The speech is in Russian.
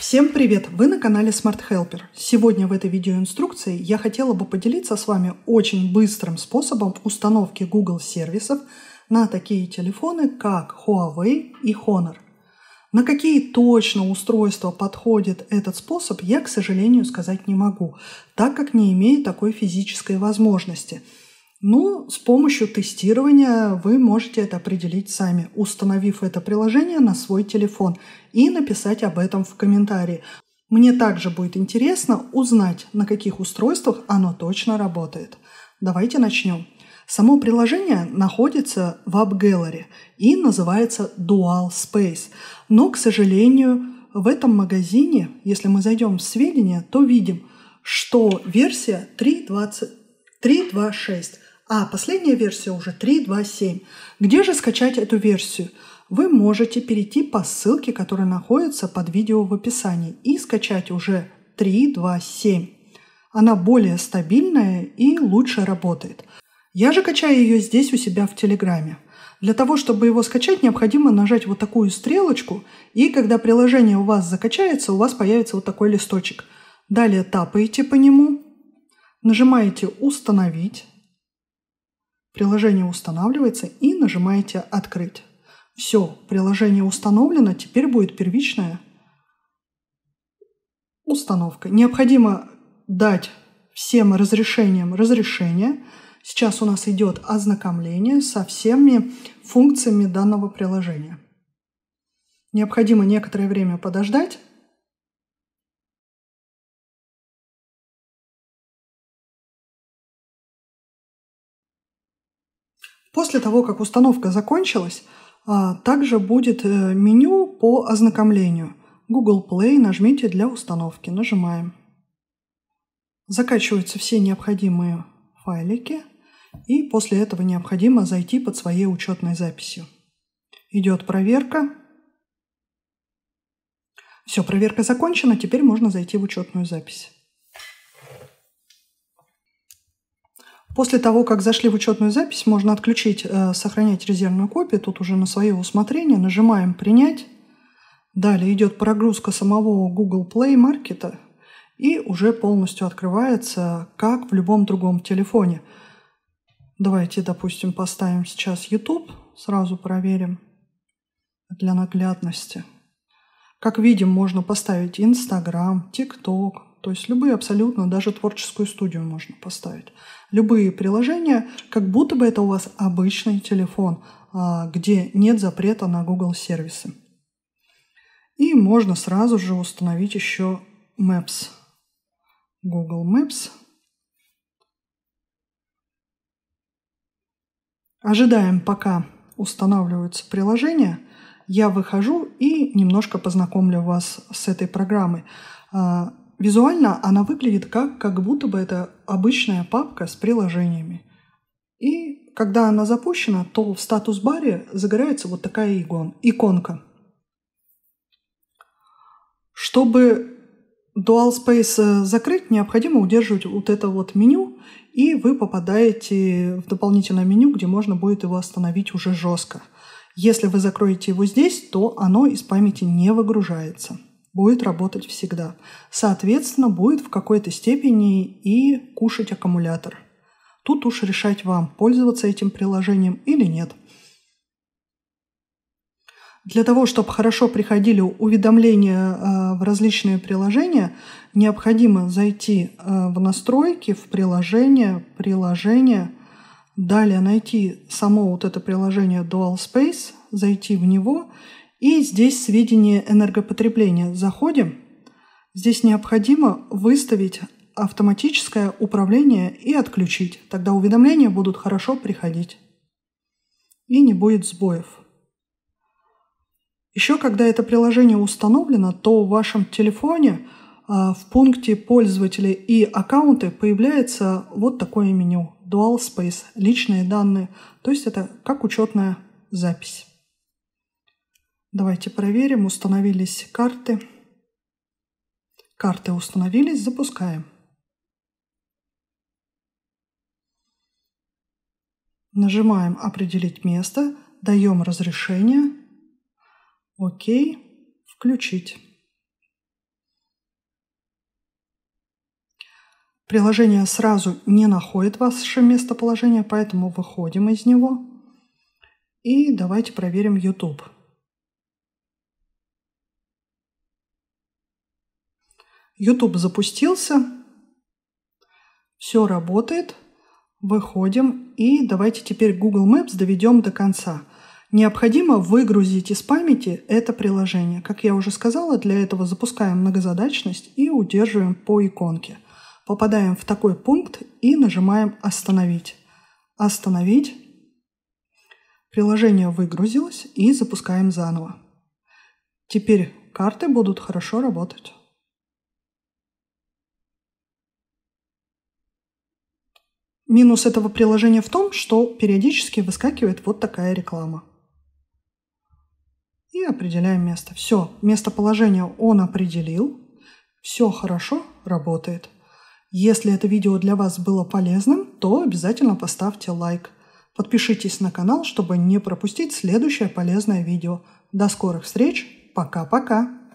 Всем привет! Вы на канале Smart Helper. Сегодня в этой видеоинструкции я хотела бы поделиться с вами очень быстрым способом установки Google сервисов на такие телефоны, как Huawei и Honor. На какие точно устройства подходит этот способ, я, к сожалению, сказать не могу, так как не имею такой физической возможности – ну, с помощью тестирования вы можете это определить сами, установив это приложение на свой телефон и написать об этом в комментарии. Мне также будет интересно узнать, на каких устройствах оно точно работает. Давайте начнем. Само приложение находится в AppGallery и называется Dual Space. Но, к сожалению, в этом магазине, если мы зайдем в сведения, то видим, что версия 3.20, 3.26 а последняя версия уже 3.2.7. Где же скачать эту версию? Вы можете перейти по ссылке, которая находится под видео в описании, и скачать уже 3.2.7. Она более стабильная и лучше работает. Я же качаю ее здесь у себя в Телеграме. Для того, чтобы его скачать, необходимо нажать вот такую стрелочку, и когда приложение у вас закачается, у вас появится вот такой листочек. Далее тапаете по нему, нажимаете «Установить», Приложение устанавливается и нажимаете «Открыть». Все, приложение установлено, теперь будет первичная установка. Необходимо дать всем разрешениям разрешение. Сейчас у нас идет ознакомление со всеми функциями данного приложения. Необходимо некоторое время подождать, После того, как установка закончилась, а, также будет э, меню по ознакомлению. Google Play нажмите для установки. Нажимаем. Закачиваются все необходимые файлики. И после этого необходимо зайти под своей учетной записью. Идет проверка. Все, проверка закончена, теперь можно зайти в учетную запись. После того, как зашли в учетную запись, можно отключить э, «Сохранять резервную копию». Тут уже на свое усмотрение нажимаем «Принять». Далее идет прогрузка самого Google Play Market и уже полностью открывается, как в любом другом телефоне. Давайте, допустим, поставим сейчас YouTube, сразу проверим для наглядности. Как видим, можно поставить Instagram, TikTok, то есть любые абсолютно, даже творческую студию можно поставить. Любые приложения, как будто бы это у вас обычный телефон, а, где нет запрета на Google сервисы. И можно сразу же установить еще Maps. Google Maps. Ожидаем, пока устанавливаются приложения. Я выхожу и немножко познакомлю вас с этой программой. А, Визуально она выглядит как, как будто бы это обычная папка с приложениями. И когда она запущена, то в статус-баре загорается вот такая игон, иконка. Чтобы Dual Space э, закрыть, необходимо удерживать вот это вот меню, и вы попадаете в дополнительное меню, где можно будет его остановить уже жестко. Если вы закроете его здесь, то оно из памяти не выгружается будет работать всегда. Соответственно, будет в какой-то степени и кушать аккумулятор. Тут уж решать вам, пользоваться этим приложением или нет. Для того, чтобы хорошо приходили уведомления э, в различные приложения, необходимо зайти э, в настройки, в приложение, приложение, далее найти само вот это приложение Dual Space, зайти в него и здесь сведения энергопотребления. Заходим. Здесь необходимо выставить автоматическое управление и отключить. Тогда уведомления будут хорошо приходить. И не будет сбоев. Еще когда это приложение установлено, то в вашем телефоне а, в пункте «Пользователи и аккаунты» появляется вот такое меню – Dual Space – личные данные, то есть это как учетная запись. Давайте проверим. Установились карты. Карты установились. Запускаем. Нажимаем «Определить место», даем разрешение, «Ок», «Включить». Приложение сразу не находит ваше местоположение, поэтому выходим из него. И давайте проверим YouTube. YouTube запустился, все работает, выходим и давайте теперь Google Maps доведем до конца. Необходимо выгрузить из памяти это приложение. Как я уже сказала, для этого запускаем многозадачность и удерживаем по иконке. Попадаем в такой пункт и нажимаем «Остановить». «Остановить». Приложение выгрузилось и запускаем заново. Теперь карты будут хорошо работать. Минус этого приложения в том, что периодически выскакивает вот такая реклама. И определяем место. Все, местоположение он определил. Все хорошо, работает. Если это видео для вас было полезным, то обязательно поставьте лайк. Подпишитесь на канал, чтобы не пропустить следующее полезное видео. До скорых встреч. Пока-пока.